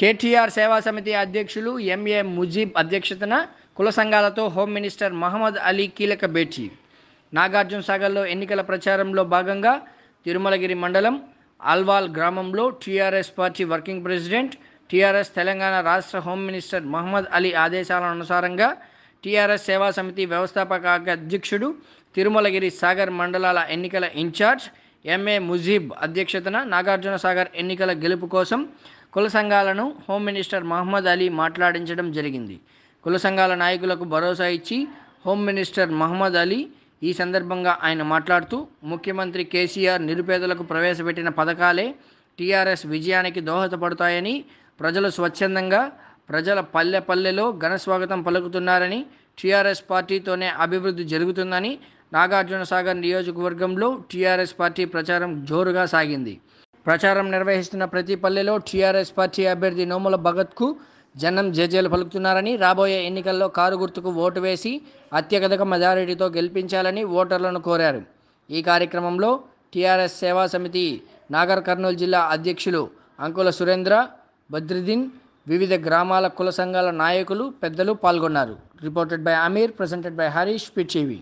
కేటీఆర్ సేవా సమితి అధ్యక్షులు ఎంఏ ముజీబ్ అధ్యక్షతన కుల సంఘాలతో హోమ్ మినిస్టర్ మహమ్మద్ అలీ కీలక భేటీ నాగార్జున సాగర్లో ఎన్నికల ప్రచారంలో భాగంగా తిరుమలగిరి మండలం అల్వాల్ గ్రామంలో TRS party working president TRS Telangana రాష్ట్ర హోమ్ మినిస్టర్ మహమ్మద్ అలీ ఆదేశాల అనుసారంగా టీఆర్ఎస్ సేవా సమితి వ్యవస్థాపక అధ్యక్షుడు తిరుమలగిరి సాగర్ మండలాల ఎన్నికల ఇన్ఛార్జ్ ఎంఏ ముజీబ్ అధ్యక్షతన నాగార్జున సాగర్ ఎన్నికల గెలుపు కోసం కుల సంఘాలను హోమ్ మినిస్టర్ మహమ్మద్ అలీ మాట్లాడించడం జరిగింది కుల సంఘాల నాయకులకు భరోసా ఇచ్చి హోమ్ మినిస్టర్ మహమ్మద్ అలీ ఈ సందర్భంగా ఆయన మాట్లాడుతూ ముఖ్యమంత్రి కేసీఆర్ నిరుపేదలకు ప్రవేశపెట్టిన పథకాలే టీఆర్ఎస్ విజయానికి దోహదపడతాయని ప్రజలు స్వచ్ఛందంగా ప్రజల పల్లె పల్లెలో ఘనస్వాగతం పలుకుతున్నారని టీఆర్ఎస్ పార్టీతోనే అభివృద్ధి జరుగుతుందని నాగార్జున సాగర్ నియోజకవర్గంలో టీఆర్ఎస్ పార్టీ ప్రచారం జోరుగా సాగింది ప్రచారం నిర్వహిస్తున్న ప్రతి పల్లెలో టీఆర్ఎస్ పార్టీ అభ్యర్థి నోముల భగత్కు జనం జజలు పలుకుతున్నారని రాబోయే ఎన్నికల్లో కారు గుర్తుకు ఓటు వేసి అత్యధిక మెజారిటీతో గెలిపించాలని ఓటర్లను కోరారు ఈ కార్యక్రమంలో టీఆర్ఎస్ సేవా సమితి నాగర్ కర్నూలు జిల్లా అధ్యక్షులు అంకుల సురేంద్ర బద్రుద్దీన్ వివిధ గ్రామాల కుల సంఘాల నాయకులు పెద్దలు పాల్గొన్నారు reported by Ameer presented by Harish పిటీవీ